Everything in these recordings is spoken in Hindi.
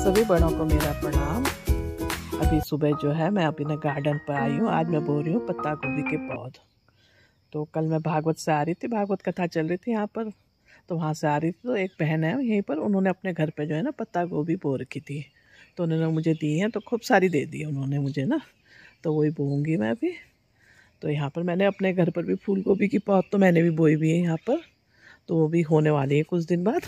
सभी बड़ों को मेरा प्रणाम अभी सुबह जो है मैं अपने गार्डन पर आई हूँ आज मैं बो रही हूँ पत्ता गोभी के पौध तो कल मैं भागवत से आ रही थी भागवत कथा चल रही थी यहाँ पर तो वहाँ से आ रही थी तो एक बहन है यहीं पर उन्होंने अपने घर पर जो है ना पत्ता गोभी बो रखी थी तो उन्होंने मुझे दी है तो खूब सारी दे दी उन्होंने मुझे ना तो वही बोऊँगी मैं अभी तो यहाँ पर मैंने अपने घर पर भी फूल गोभी की पौध तो मैंने भी बोई भी है यहाँ पर तो वो भी होने वाली है कुछ दिन बाद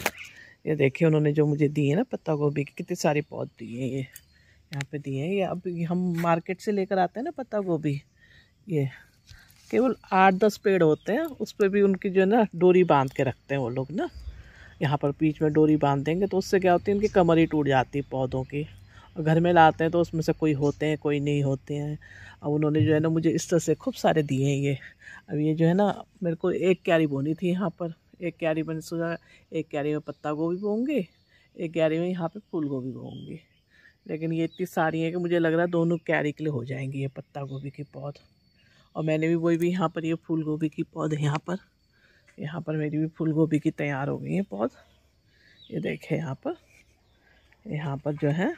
ये देखिए उन्होंने जो मुझे दिए ना पत्ता गोभी के कितने सारे पौध दिए ये यहाँ पे दिए हैं ये अब हम मार्केट से लेकर आते हैं ना पत्ता गोभी ये केवल आठ दस पेड़ होते हैं उस पर भी उनकी जो है ना डोरी बांध के रखते हैं वो लोग ना यहाँ पर बीच में डोरी बांध देंगे तो उससे क्या होती है इनकी कमर ही टूट जाती है पौधों की और घर में लाते हैं तो उसमें से कोई होते हैं कोई नहीं होते हैं अब उन्होंने जो है ना मुझे इस तरह से खूब सारे दिए हैं ये अब ये जो है ना मेरे को एक क्यारी बोनी थी यहाँ पर एक क्यारी में सोचा एक क्यारी में पत्ता गोभी बोंगे एक क्यारी में यहाँ पे फूल गोभी बोंगे लेकिन ये इतनी सारी हैं कि मुझे लग रहा है दोनों क्यारी के लिए हो जाएंगी ये पत्ता गोभी के पौध और मैंने भी वही भी यहाँ पर ये फूल गोभी की पौध यहाँ पर यहाँ पर मेरी भी फूल गोभी की तैयार हो गई है पौध ये देखे यहाँ पर यहाँ पर जो है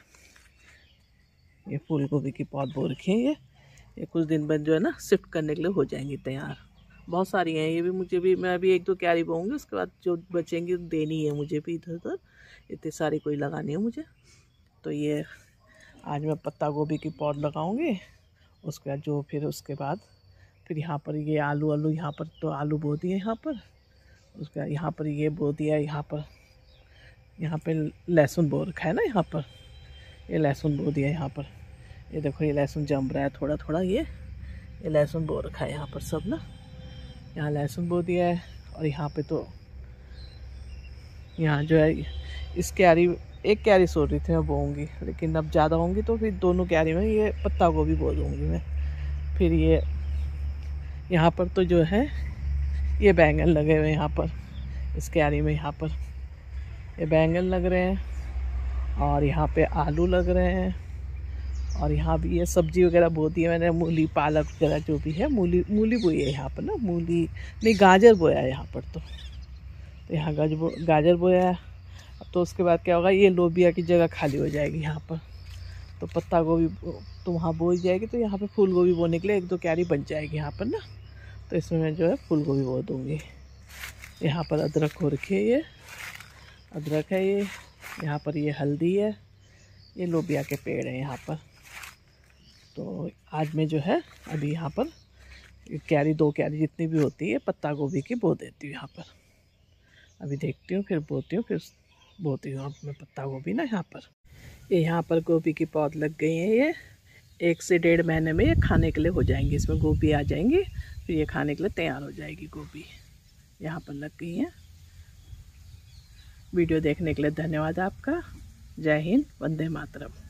ये फूल गोभी की पौध बो रखी है ये ये कुछ दिन बाद जो है ना शिफ्ट करने के लिए हो जाएंगी तैयार बहुत सारी हैं ये भी मुझे भी मैं अभी एक दो क्यारी बोऊँगी उसके बाद जो बचेंगी देनी है मुझे भी इधर उधर इतने सारी कोई लगानी है मुझे तो ये आज मैं पत्ता गोभी की पौध लगाऊंगी उसके बाद जो फिर उसके बाद फिर यहाँ पर ये आलू आलू यहाँ पर तो आलू बो दिए यहाँ पर उसके बाद यहाँ पर ये बो दिया यहाँ पर यहाँ पर लहसुन बो रखा है ना यहाँ पर ये लहसुन बो दिया यहाँ पर ये देखो ये लहसुन जम रहा है थोड़ा थोड़ा ये ये लहसुन बो रखा है यहाँ पर सब ना यहाँ लहसुन बो दिया है और यहाँ पे तो यहाँ जो है इस क्यारी एक क्यारी सो रही थी मैं बोऊँगी लेकिन अब ज़्यादा होंगी तो फिर दोनों क्यारी में ये पत्ता गोभी बो दूँगी मैं फिर ये यहाँ पर तो जो है ये बैंगन लगे हुए यहाँ पर इस क्यारी में यहाँ पर ये बैंगन लग रहे हैं और यहाँ पे आलू लग रहे हैं और यहाँ भी ये सब्जी वगैरह बोती है मैंने मूली पालक वगैरह जो भी है मूली मूली बोई है यहाँ पर ना मूली नहीं गाजर बोया है यहाँ पर तो, तो यहाँ गाजर बो, गाजर बोया है अब तो उसके बाद क्या होगा ये लोबिया की जगह खाली हो जाएगी यहाँ पर तो पत्ता गोभी तो वहाँ बोई जाएगी तो यहाँ पर फूल गोभी बोने के लिए एक दो क्यारी बन जाएगी यहाँ पर ना तो इसमें मैं जो है फूल गोभी बो दूँगी यहाँ पर अदरक हो रखी है ये अदरक है ये यहाँ पर ये हल्दी है ये लोबिया के पेड़ हैं यहाँ पर तो आज मैं जो है अभी यहाँ पर क्यारी दो क्यारी जितनी भी होती है पत्ता गोभी की बो देती हूँ यहाँ पर अभी देखती हूँ फिर बोती हूँ फिर बोती हूँ अब मैं पत्ता गोभी ना यहाँ पर ये यहाँ पर गोभी की पौध लग गई है ये एक से डेढ़ महीने में ये खाने के लिए हो जाएंगी इसमें गोभी आ जाएंगी फिर ये खाने के लिए तैयार हो जाएगी गोभी यहाँ पर लग गई है वीडियो देखने के लिए धन्यवाद आपका जय हिंद वंदे मातरम